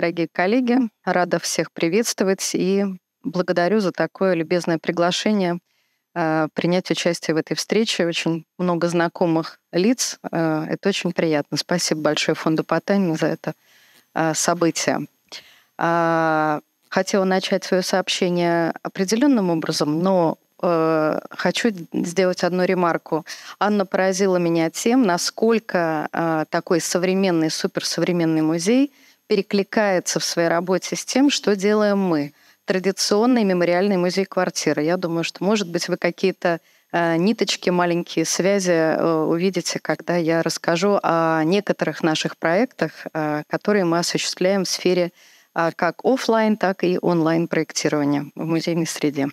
дорогие коллеги. Рада всех приветствовать и благодарю за такое любезное приглашение э, принять участие в этой встрече. Очень много знакомых лиц. Э, это очень приятно. Спасибо большое фонду Потанин за это э, событие. А, хотела начать свое сообщение определенным образом, но хочу сделать одну ремарку. Анна поразила меня тем, насколько такой современный, суперсовременный музей – перекликается в своей работе с тем, что делаем мы. Традиционный мемориальный музей квартиры. Я думаю, что, может быть, вы какие-то э, ниточки, маленькие связи э, увидите, когда я расскажу о некоторых наших проектах, э, которые мы осуществляем в сфере как офлайн, так и онлайн проектирования в музейной среде.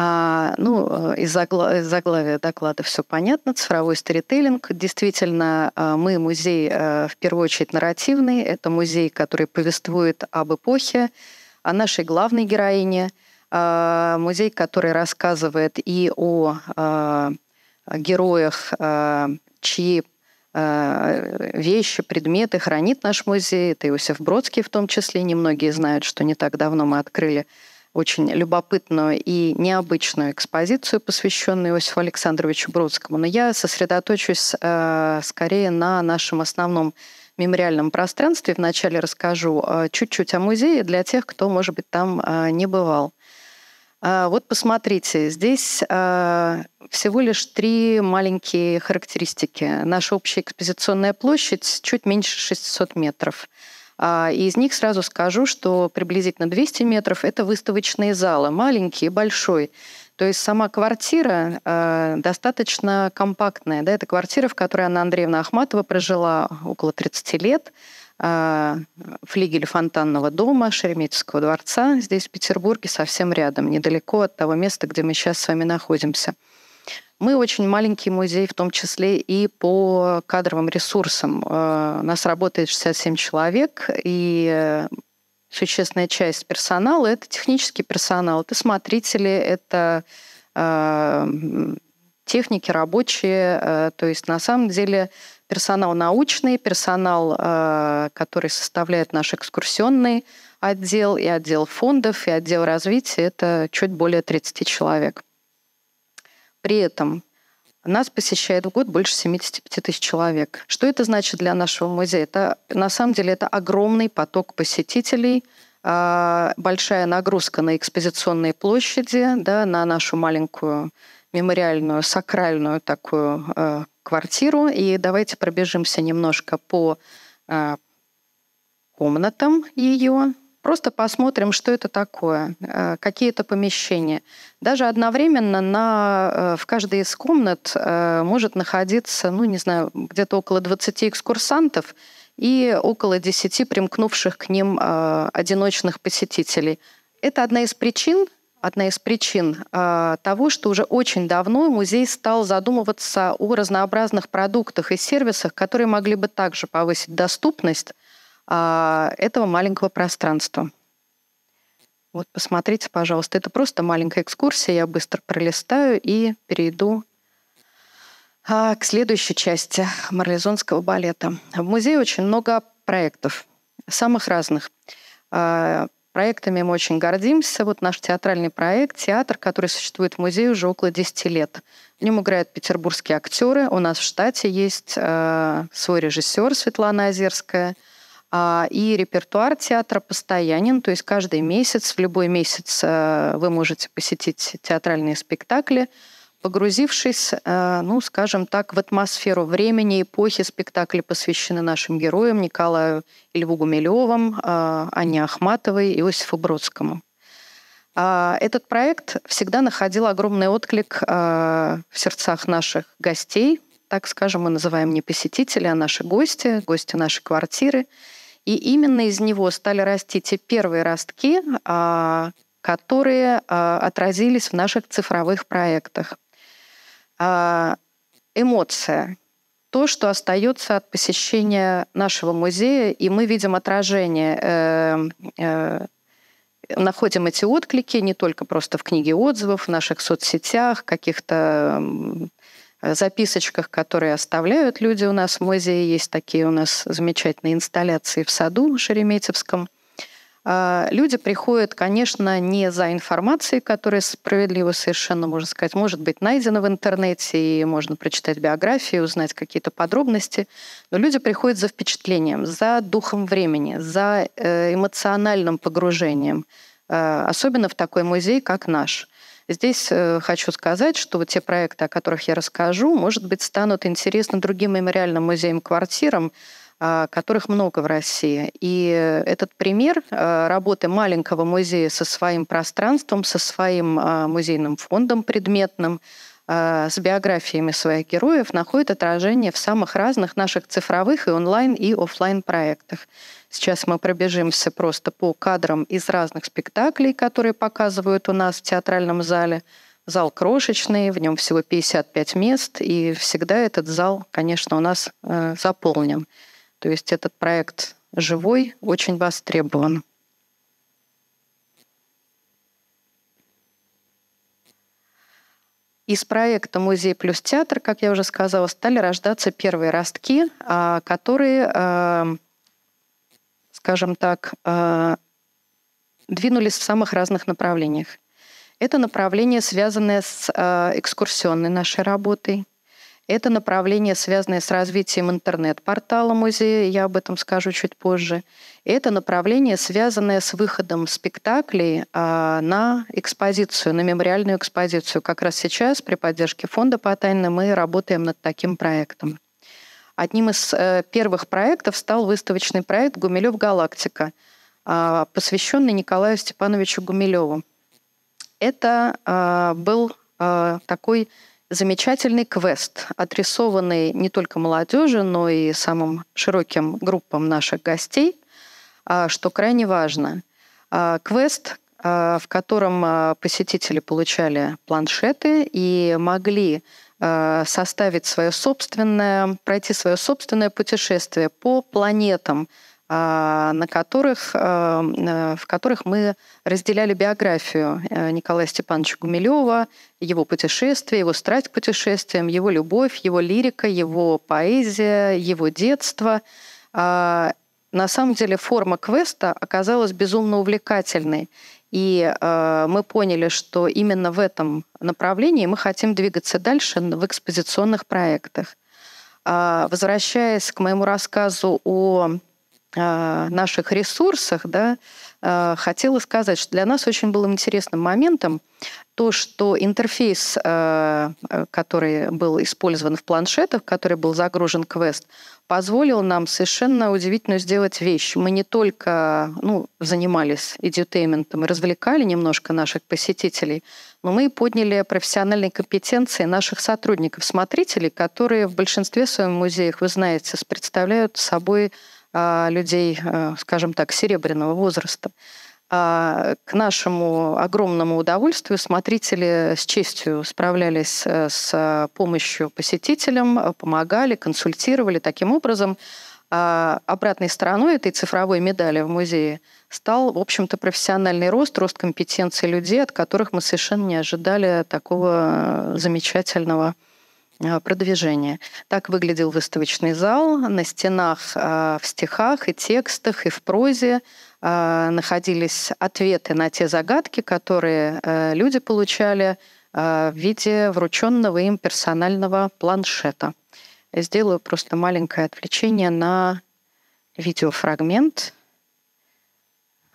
А, ну, э, из заглавия доклада все понятно. Цифровой сторителлинг. Действительно, э, мы музей э, в первую очередь нарративный. Это музей, который повествует об эпохе, о нашей главной героине. Музей, который рассказывает и о героях, чьи вещи, предметы хранит наш музей. Это Иосиф Бродский в том числе. Немногие знают, что не так давно мы открыли очень любопытную и необычную экспозицию, посвященную Иосифу Александровичу Бродскому. Но я сосредоточусь э, скорее на нашем основном мемориальном пространстве. Вначале расскажу э, чуть-чуть о музее для тех, кто, может быть, там э, не бывал. Э, вот посмотрите, здесь э, всего лишь три маленькие характеристики. Наша общая экспозиционная площадь чуть меньше 600 метров. А, из них сразу скажу, что приблизительно 200 метров – это выставочные залы, маленькие и большой. То есть сама квартира э, достаточно компактная. Да? Это квартира, в которой Анна Андреевна Ахматова прожила около 30 лет. Э, флигель фонтанного дома, Шереметьевского дворца здесь, в Петербурге, совсем рядом, недалеко от того места, где мы сейчас с вами находимся – мы очень маленький музей, в том числе и по кадровым ресурсам. Э, у нас работает 67 человек, и э, существенная часть персонала — это технический персонал, это смотрители, это э, техники, рабочие. То есть на самом деле персонал научный, персонал, который составляет наш экскурсионный отдел, и отдел фондов, и отдел развития — это чуть более 30 человек. При этом нас посещает в год больше 75 тысяч человек. Что это значит для нашего музея? Это, на самом деле это огромный поток посетителей, а, большая нагрузка на экспозиционные площади, да, на нашу маленькую мемориальную, сакральную такую э, квартиру. И давайте пробежимся немножко по э, комнатам ее. Просто посмотрим, что это такое, э, какие это помещения. Даже одновременно на, э, в каждой из комнат э, может находиться, ну, не знаю, где-то около 20 экскурсантов и около 10 примкнувших к ним одиночных посетителей. Это одна из причин, одна из причин того, что уже очень давно музей стал задумываться о разнообразных продуктах и сервисах, которые могли бы также повысить доступность а, этого маленького пространства. Вот посмотрите, пожалуйста. Это просто маленькая экскурсия. Я быстро пролистаю и перейду а, к следующей части марлезонского балета. В музее очень много проектов, самых разных. А, проектами мы очень гордимся. Вот наш театральный проект «Театр», который существует в музее уже около 10 лет. В нем играют петербургские актеры. У нас в штате есть э, свой режиссер Светлана Озерская – а, и репертуар театра постоянен, то есть каждый месяц, в любой месяц э, вы можете посетить театральные спектакли, погрузившись, э, ну, скажем так, в атмосферу времени, эпохи. Спектакли посвящены нашим героям Николаю Льву Гумилевым, э, Анне Ахматовой, Иосифу Бродскому. А, этот проект всегда находил огромный отклик в сердцах наших гостей, так скажем, мы называем не посетители, а наши гости, гости нашей квартиры – и именно из него стали расти те первые ростки, а, которые а, отразились в наших цифровых проектах. А, эмоция. То, что остается от посещения нашего музея, и мы видим отражение э, э, находим эти отклики не только просто в книге отзывов, в наших соцсетях, каких-то Э, записочках, которые оставляют люди у нас в музее. Есть такие у нас замечательные инсталляции в саду Шереметьевском. А, люди приходят, конечно, не за информацией, которая справедливо совершенно, можно сказать, может быть найдена в интернете, и можно прочитать биографии, узнать какие-то подробности, но люди приходят за впечатлением, за духом времени, за э, эмоциональным погружением, э, особенно в такой музей, как наш – Здесь э, хочу сказать, что вот те проекты, о которых я расскажу, может быть, станут интересны другим мемориальным музеям-квартирам, а, которых много в России. И этот пример э, работы маленького музея со своим пространством, со своим а, музейным фондом предметным, а, с биографиями своих героев находит отражение в самых разных наших цифровых и онлайн и офлайн проектах. Сейчас мы пробежимся просто по кадрам из разных спектаклей, которые показывают у нас в театральном зале. Зал крошечный, в нем всего 55 мест, и всегда этот зал, конечно, у нас э, заполнен. То есть этот проект живой, очень востребован. Из проекта «Музей плюс театр», как я уже сказала, стали рождаться первые ростки, а, которые э, скажем так, э, двинулись в самых разных направлениях. Это направление, связанное с э, экскурсионной нашей работой. Это направление, связанное с развитием интернет-портала музея, я об этом скажу чуть позже. Это направление, связанное с выходом спектаклей э, на экспозицию, на мемориальную экспозицию. Как раз сейчас при поддержке фонда «Потайна» мы работаем над таким проектом. Одним из э, первых проектов стал выставочный проект «Гумилев Галактика», а, посвященный Николаю Степановичу Гумилеву. Это а, был а, такой замечательный квест, адресованный не только молодежи, но и самым широким группам наших гостей, что крайне важно. Квест, в котором посетители получали планшеты и могли Э, составить свое собственное, пройти свое собственное путешествие по планетам, э, на которых, э, в которых мы разделяли биографию Николая Степановича Гумилева, его путешествие, его страсть к путешествиям, его любовь, его лирика, его поэзия, его детство. На самом деле форма квеста оказалась безумно увлекательной. И э, мы поняли, что именно в этом направлении мы хотим двигаться дальше в экспозиционных проектах. Э, возвращаясь к моему рассказу о э, наших ресурсах, да, э, хотела сказать, что для нас очень был интересным моментом то, что интерфейс, э, э, который был использован в планшетах, который был загружен квест, позволил нам совершенно удивительную сделать вещь. Мы не только ну, занимались эдютейментом и развлекали немножко наших посетителей, но мы и подняли профессиональные компетенции наших сотрудников-смотрителей, которые в большинстве своем музеях, вы знаете, представляют собой а, людей, э, скажем так, серебряного возраста. А к нашему огромному удовольствию смотрители с честью справлялись э, с помощью посетителям, помогали, консультировали. Таким образом, а, обратной стороной этой цифровой медали в музее стал, в общем-то, профессиональный рост, рост компетенции людей, от которых мы совершенно не ожидали такого замечательного а, продвижения. Так выглядел выставочный зал. На стенах а, в стихах и текстах, и в прозе – Э, находились ответы на те загадки, которые э, люди получали э, в виде врученного им персонального планшета. Я сделаю просто маленькое отвлечение на видеофрагмент.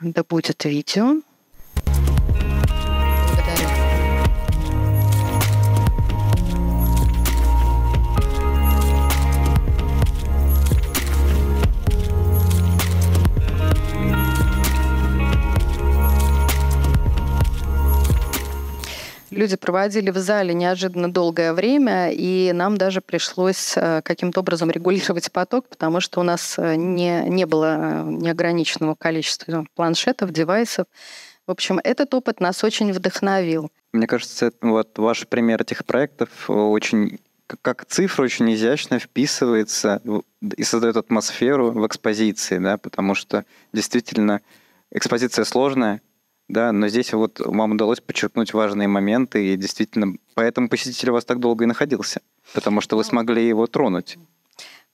Да будет видео. люди проводили в зале неожиданно долгое время, и нам даже пришлось э, каким-то образом регулировать поток, потому что у нас э, не, не было э, неограниченного количества планшетов, девайсов. В общем, этот опыт нас очень вдохновил. Мне кажется, вот ваш пример этих проектов очень как цифра очень изящно вписывается и создает атмосферу в экспозиции, да, потому что действительно экспозиция сложная, да, но здесь вот вам удалось подчеркнуть важные моменты, и действительно, поэтому посетитель у вас так долго и находился, потому что вы ну, смогли его тронуть.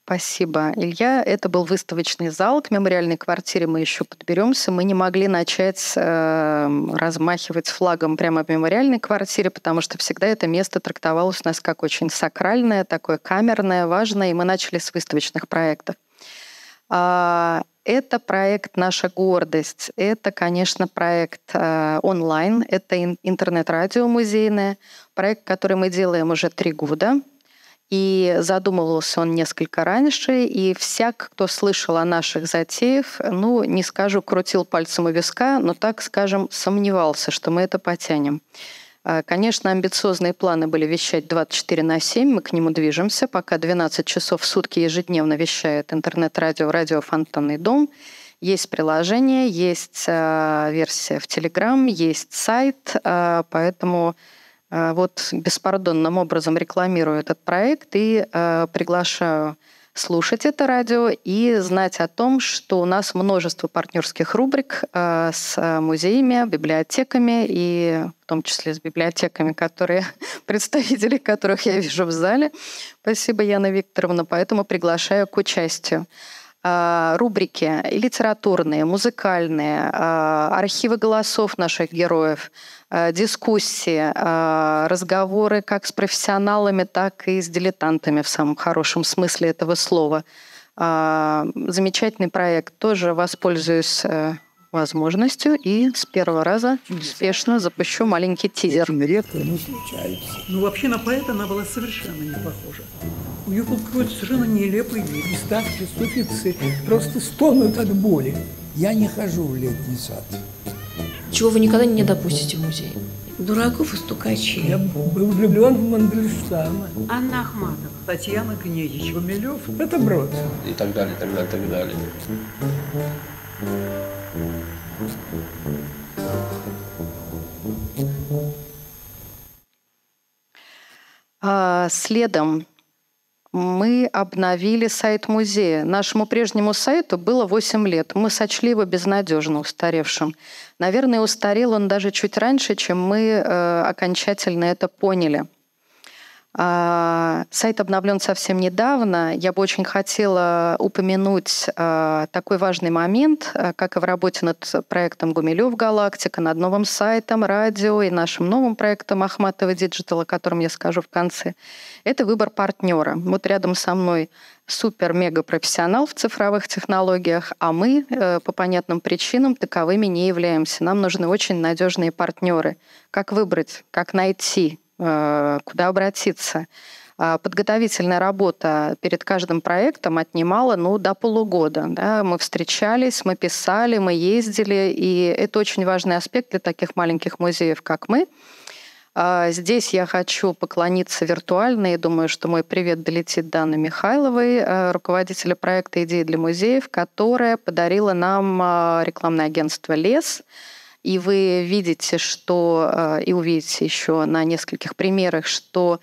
Спасибо, Илья. Это был выставочный зал. К мемориальной квартире мы еще подберемся. Мы не могли начать э, размахивать флагом прямо в мемориальной квартире, потому что всегда это место трактовалось у нас как очень сакральное, такое камерное, важное, и мы начали с выставочных проектов. А, это проект «Наша гордость». Это, конечно, проект э, онлайн. Это интернет-радио музейное. Проект, который мы делаем уже три года. И задумывался он несколько раньше, и всяк, кто слышал о наших затеях, ну, не скажу, крутил пальцем у виска, но так, скажем, сомневался, что мы это потянем. А, конечно, амбициозные планы были вещать 24 на 7, мы к нему движемся, пока 12 часов в сутки ежедневно вещает интернет-радио «Радио Фонтанный дом». Есть приложение, есть а, версия в Телеграм, есть сайт, а, поэтому вот беспардонным образом рекламирую этот проект и приглашаю слушать это радио и знать о том, что у нас множество партнерских рубрик э, с музеями, библиотеками и в том числе с библиотеками, которые представители которых я вижу в зале. Спасибо, Яна Викторовна, поэтому приглашаю к участию. А, рубрики литературные, музыкальные, а, архивы голосов наших героев, а, дискуссии, разговоры как с профессионалами, так и с дилетантами в самом хорошем смысле этого слова. Замечательный проект. Тоже воспользуюсь э, возможностью и с первого раза успешно запущу маленький тизер. редко они случается. Ну, вообще на поэта она была совершенно не похожа ее покрывают совершенно нелепый вид. И старший суффиксы просто стонут от боли. Я не хожу в летний сад. Чего вы никогда не допустите в музей? Дураков и стукачей. Я был влюблен в Мандельштама. Анна Ахматова. Татьяна Гнедич. Гумилев. Это брод. И так далее, и так далее, и так далее. А, следом мы обновили сайт музея. Нашему прежнему сайту было 8 лет. Мы сочли его безнадежно устаревшим. Наверное, устарел он даже чуть раньше, чем мы э, окончательно это поняли. А, сайт обновлен совсем недавно. Я бы очень хотела упомянуть а, такой важный момент, а, как и в работе над проектом «Гумилев Галактика», над новым сайтом, радио и нашим новым проектом «Ахматова Диджитал», о котором я скажу в конце. Это выбор партнера. Вот рядом со мной супер-мега-профессионал в цифровых технологиях, а мы э, по понятным причинам таковыми не являемся. Нам нужны очень надежные партнеры. Как выбрать, как найти, Э, куда обратиться. А подготовительная работа перед каждым проектом отнимала ну, до полугода. Да? Мы встречались, мы писали, мы ездили, и это очень важный аспект для таких маленьких музеев, как мы. А здесь я хочу поклониться виртуально и думаю, что мой привет долетит Даны Михайловой, э, руководителя проекта «Идеи для музеев», которая подарила нам а, рекламное агентство «Лес», и вы видите, что, э, и увидите еще на нескольких примерах, что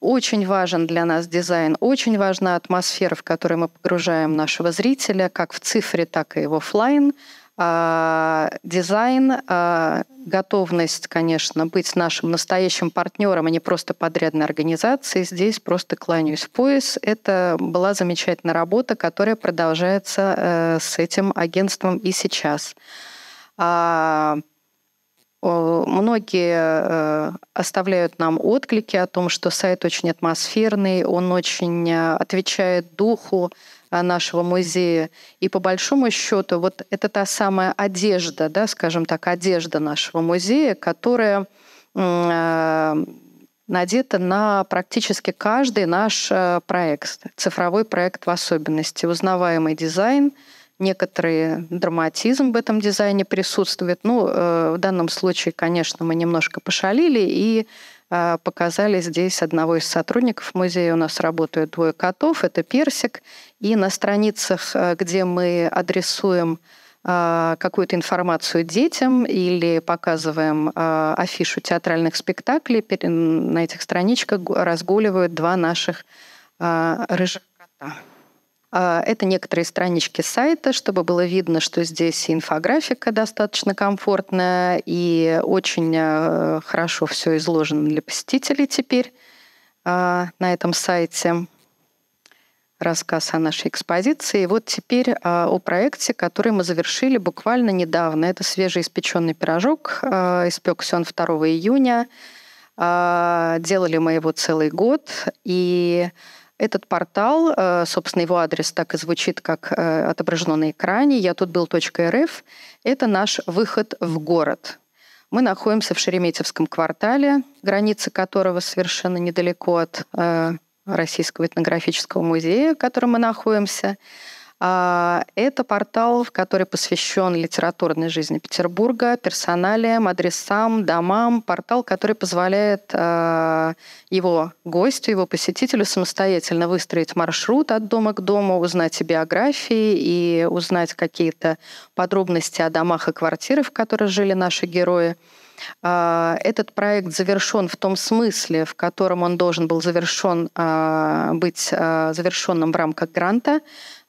очень важен для нас дизайн, очень важна атмосфера, в которой мы погружаем нашего зрителя, как в цифре, так и в офлайн. А, дизайн, а, готовность, конечно, быть нашим настоящим партнером, а не просто подрядной организацией. Здесь просто кланяюсь в пояс. Это была замечательная работа, которая продолжается э, с этим агентством и сейчас. Сейчас а Многие э, оставляют нам отклики о том, что сайт очень атмосферный, он очень э, отвечает духу э, нашего музея. И по большому счету, вот это та самая одежда, да, скажем так, одежда нашего музея, которая надета на практически каждый наш проект, цифровой проект в особенности, узнаваемый дизайн – некоторый драматизм в этом дизайне присутствует. Ну, э, в данном случае, конечно, мы немножко пошалили и э, показали здесь одного из сотрудников музея. У нас работают двое котов, это персик. И на страницах, э, где мы адресуем какую-то информацию детям или показываем афишу театральных спектаклей, на этих страничках разгуливают два наших рыжих кота. А, это некоторые странички сайта, чтобы было видно, что здесь инфографика достаточно комфортная и очень а, хорошо все изложено для посетителей теперь а, на этом сайте. Рассказ о нашей экспозиции. И вот теперь о проекте, который мы завершили буквально недавно. Это свежеиспеченный пирожок. Испекся он 2 июня. Делали мы его целый год. И этот портал, э, собственно, его адрес так и звучит, как э, отображено на экране. Я тут был .рф. Это наш выход в город. Мы находимся в Шереметьевском квартале, границы которого совершенно недалеко от э, Российского этнографического музея, в котором мы находимся. А, это портал, который посвящен литературной жизни Петербурга, персоналиям, адресам, домам. Портал, который позволяет а, его гостю, его посетителю самостоятельно выстроить маршрут от дома к дому, узнать о биографии и узнать какие-то подробности о домах и квартирах, в которых жили наши герои. А, этот проект завершен в том смысле, в котором он должен был завершен, быть завершенным в рамках гранта.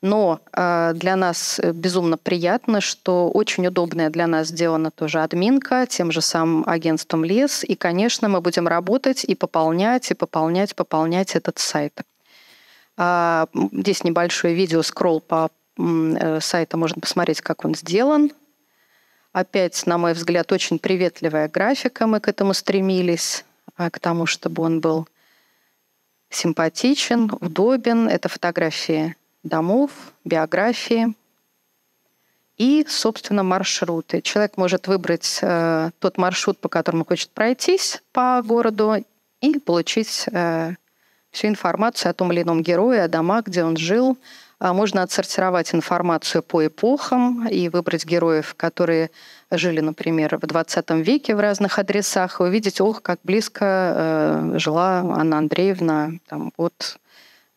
Но а, для нас э, безумно приятно, что очень удобная для нас сделана тоже админка, тем же самым агентством Лес. И, конечно, мы будем работать и пополнять, и пополнять, пополнять этот сайт. А, здесь небольшое видео, скролл по э, сайту, можно посмотреть, как он сделан. Опять, на мой взгляд, очень приветливая графика, мы к этому стремились, а, к тому, чтобы он был симпатичен, удобен. Это фотографии домов, биографии и, собственно, маршруты. Человек может выбрать э, тот маршрут, по которому хочет пройтись по городу и получить э, всю информацию о том или ином герое, о домах, где он жил. А можно отсортировать информацию по эпохам и выбрать героев, которые жили, например, в 20 веке в разных адресах, и увидеть, ох, как близко э, жила Анна Андреевна там, от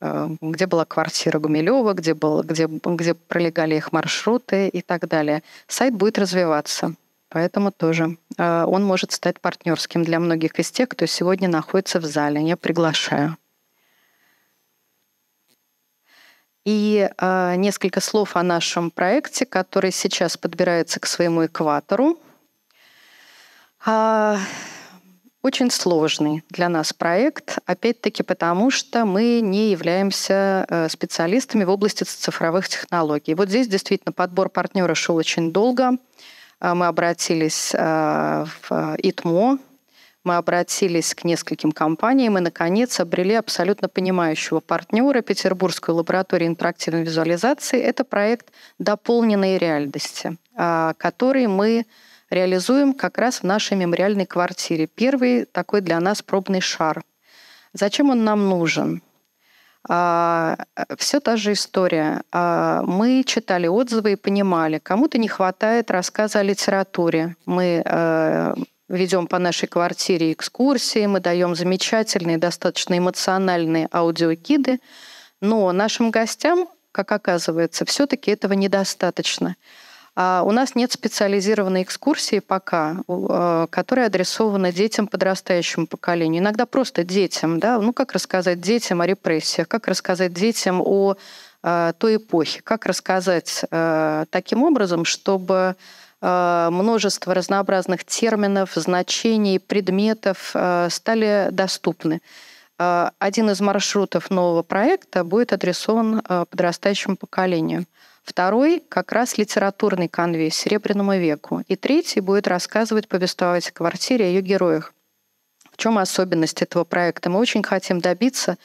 Э, где была квартира Гумилева, где, был, где, где пролегали их маршруты и так далее. Сайт будет развиваться. Поэтому тоже э, он может стать партнерским для многих из тех, кто сегодня находится в зале. Я приглашаю. И э, несколько слов о нашем проекте, который сейчас подбирается к своему экватору. А, очень сложный для нас проект, опять-таки потому, что мы не являемся э, специалистами в области цифровых технологий. Вот здесь действительно подбор партнера шел очень долго. А, мы обратились э, в ИТМО, мы обратились к нескольким компаниям и, наконец, обрели абсолютно понимающего партнера Петербургскую лабораторию интерактивной визуализации. Это проект дополненной реальности, а, который мы реализуем как раз в нашей мемориальной квартире. Первый такой для нас пробный шар. Зачем он нам нужен? А, Все та же история. А, мы читали отзывы и понимали, кому-то не хватает рассказа о литературе. Мы э, ведем по нашей квартире экскурсии, мы даем замечательные, достаточно эмоциональные аудиогиды, но нашим гостям, как оказывается, все-таки этого недостаточно. А у нас нет специализированной экскурсии пока, а, которая адресована детям подрастающему поколению. Иногда просто детям, да, ну как рассказать детям о репрессиях, как рассказать детям о а, той эпохе, как рассказать таким образом, чтобы множество разнообразных терминов, значений, предметов стали доступны. Один из маршрутов нового проекта будет адресован подрастающему поколению. Второй — как раз литературный конвей Серебряному веку. И третий будет рассказывать, повествовать о квартире и ее героях. В чем особенность этого проекта? Мы очень хотим добиться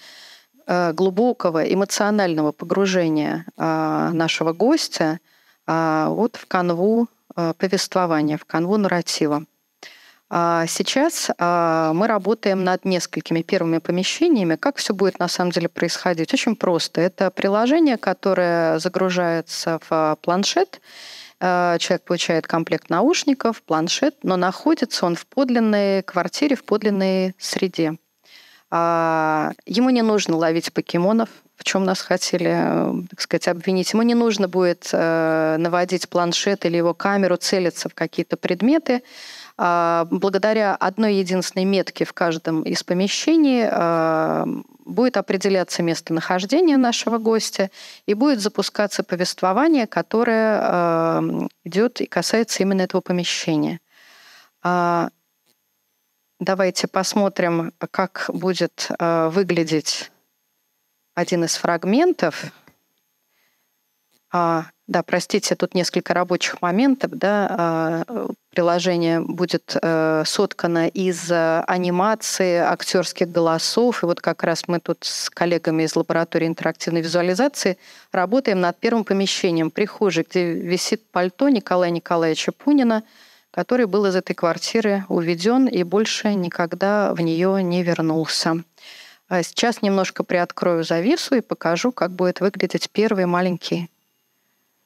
э, глубокого эмоционального погружения а, нашего гостя а, вот в канву э, повествования, в канву нарратива. А сейчас а, мы работаем над несколькими первыми помещениями. Как все будет на самом деле происходить? Очень просто. Это приложение, которое загружается в а, планшет. Человек получает комплект наушников, планшет, но находится он в подлинной квартире, в подлинной среде. Ему не нужно ловить покемонов, в чем нас хотели, э, так сказать, обвинить. Ему не нужно будет э, наводить планшет или его камеру, целиться в какие-то предметы. А, благодаря одной единственной метке в каждом из помещений а, будет определяться местонахождение нашего гостя и будет запускаться повествование, которое а, идет и касается именно этого помещения. Давайте посмотрим, как будет выглядеть один из фрагментов. Да, простите, тут несколько рабочих моментов. Да. А, приложение будет э, соткано из э, анимации, актерских голосов. И вот как раз мы тут с коллегами из лаборатории интерактивной визуализации работаем над первым помещением, прихожей, где висит пальто Николая Николаевича Пунина, который был из этой квартиры уведен и больше никогда в нее не вернулся. А сейчас немножко приоткрою завесу и покажу, как будет выглядеть первый маленький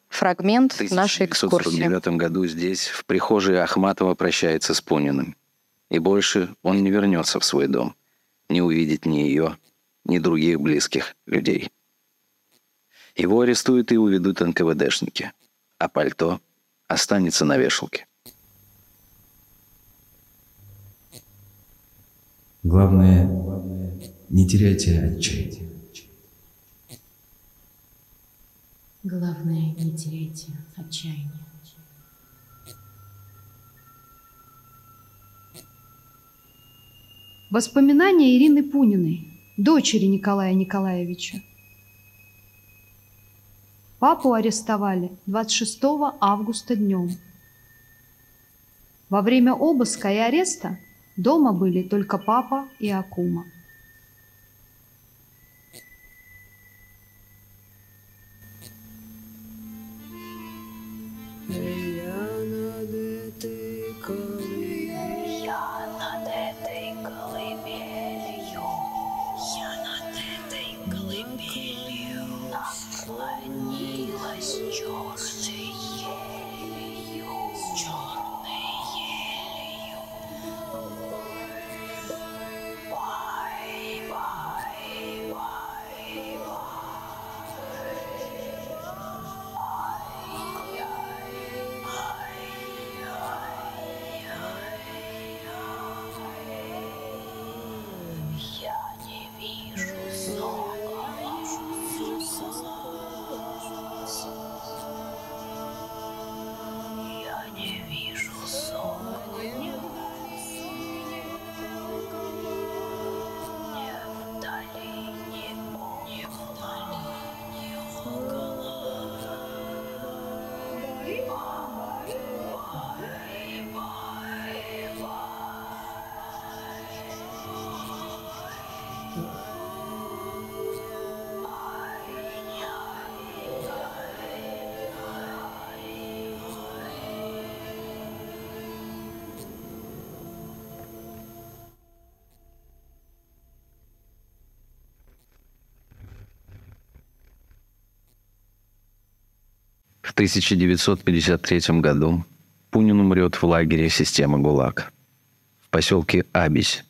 фрагмент нашей экскурсии. В 1949 году здесь, в прихожей Ахматова прощается с Пуниным. И больше он не вернется в свой дом. Не увидит ни ее, ни других близких людей. Его арестуют и уведут НКВДшники. А пальто останется на вешалке. Главное, не теряйте отчаяния. Главное, не теряйте отчаяние. Воспоминания Ирины Пуниной, дочери Николая Николаевича. Папу арестовали 26 августа днем. Во время обыска и ареста дома были только папа и Акума. В 1953 году Пунин умрет в лагере системы ГУЛАГ в поселке Абись